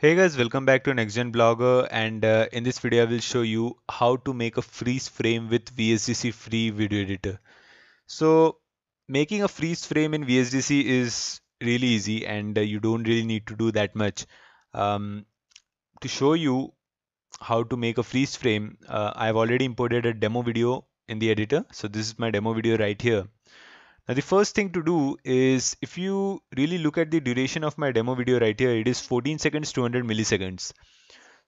Hey guys, welcome back to NextGen Blogger and uh, in this video I will show you how to make a freeze frame with VSDC free video editor. So making a freeze frame in VSDC is really easy and uh, you don't really need to do that much. Um, to show you how to make a freeze frame, uh, I've already imported a demo video in the editor. So this is my demo video right here. Now the first thing to do is if you really look at the duration of my demo video right here, it is 14 seconds, 200 milliseconds.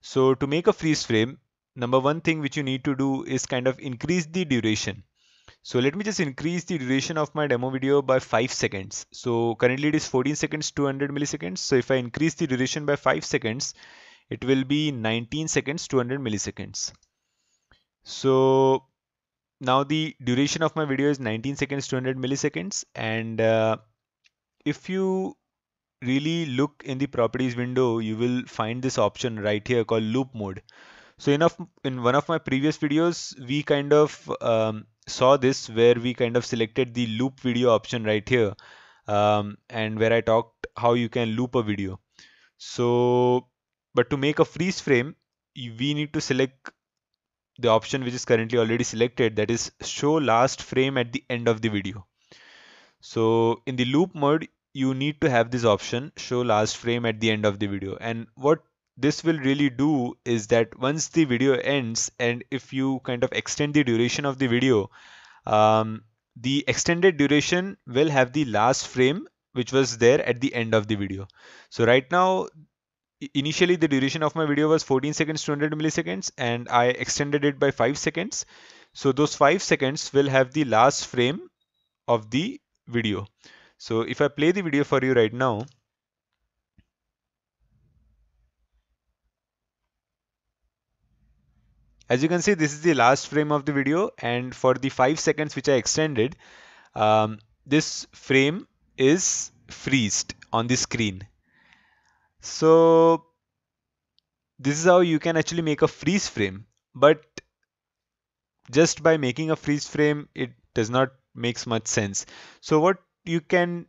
So to make a freeze frame, number one thing which you need to do is kind of increase the duration. So let me just increase the duration of my demo video by 5 seconds. So currently it is 14 seconds, 200 milliseconds. So if I increase the duration by 5 seconds, it will be 19 seconds, 200 milliseconds. So now the duration of my video is 19 seconds 200 milliseconds and uh, if you really look in the properties window you will find this option right here called loop mode so enough in one of my previous videos we kind of um, saw this where we kind of selected the loop video option right here um, and where I talked how you can loop a video so but to make a freeze frame we need to select the option which is currently already selected that is show last frame at the end of the video. So in the loop mode, you need to have this option show last frame at the end of the video. And what this will really do is that once the video ends and if you kind of extend the duration of the video, um, the extended duration will have the last frame which was there at the end of the video. So right now initially the duration of my video was 14 seconds to 100 milliseconds and I extended it by 5 seconds. So those 5 seconds will have the last frame of the video. So if I play the video for you right now, as you can see this is the last frame of the video and for the 5 seconds which I extended, um, this frame is freezed on the screen so this is how you can actually make a freeze frame but just by making a freeze frame it does not makes much sense so what you can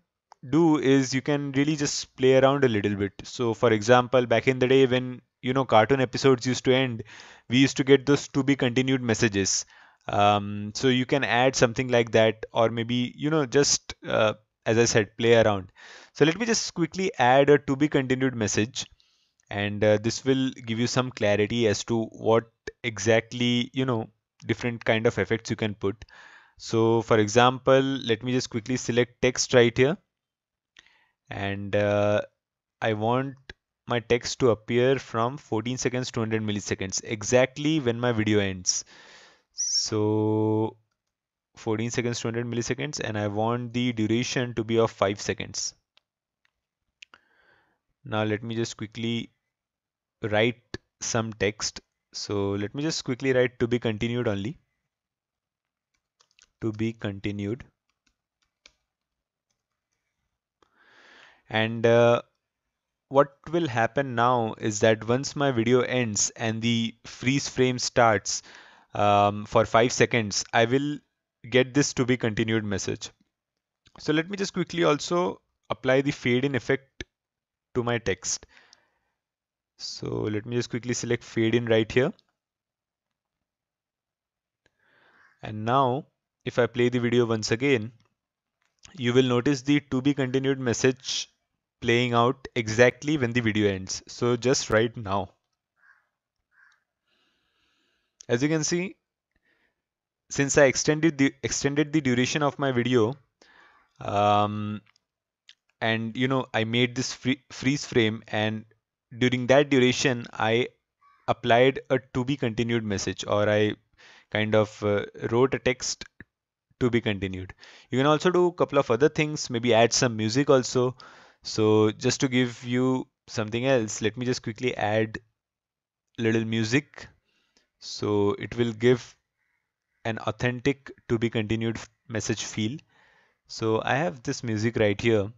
do is you can really just play around a little bit so for example back in the day when you know cartoon episodes used to end we used to get those to be continued messages um, so you can add something like that or maybe you know just uh, as I said, play around. So let me just quickly add a to be continued message and uh, this will give you some clarity as to what exactly, you know, different kind of effects you can put. So for example, let me just quickly select text right here. And uh, I want my text to appear from 14 seconds to 100 milliseconds, exactly when my video ends. So 14 seconds to 100 milliseconds and I want the duration to be of 5 seconds. Now let me just quickly write some text. So let me just quickly write to be continued only. To be continued. And uh, what will happen now is that once my video ends and the freeze frame starts um, for 5 seconds, I will get this to be continued message. So let me just quickly also apply the fade in effect to my text. So let me just quickly select fade in right here. And now if I play the video once again, you will notice the to be continued message playing out exactly when the video ends. So just right now. As you can see, since I extended the extended the duration of my video um, and you know I made this free, freeze frame and during that duration I applied a to be continued message or I kind of uh, wrote a text to be continued you can also do a couple of other things maybe add some music also so just to give you something else let me just quickly add little music so it will give an authentic to be continued message field. So I have this music right here.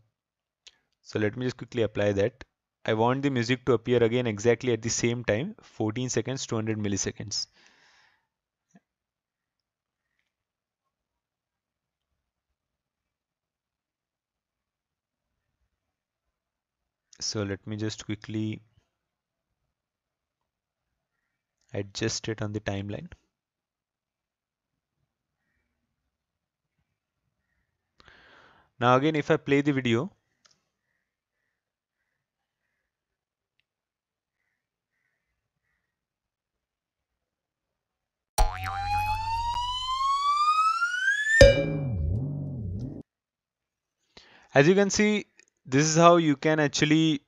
So let me just quickly apply that. I want the music to appear again exactly at the same time 14 seconds 200 milliseconds. So let me just quickly adjust it on the timeline. Now again, if I play the video, as you can see this is how you can actually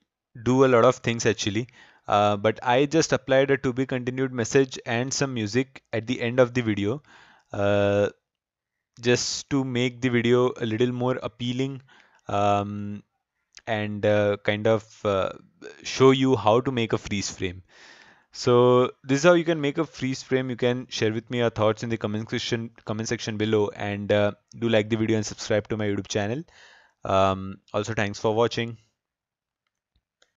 do a lot of things actually uh, but I just applied a to be continued message and some music at the end of the video uh, just to make the video a little more appealing um, and uh, kind of uh, show you how to make a freeze frame. So this is how you can make a freeze frame. You can share with me your thoughts in the comment section, comment section below and uh, do like the video and subscribe to my YouTube channel. Um, also thanks for watching.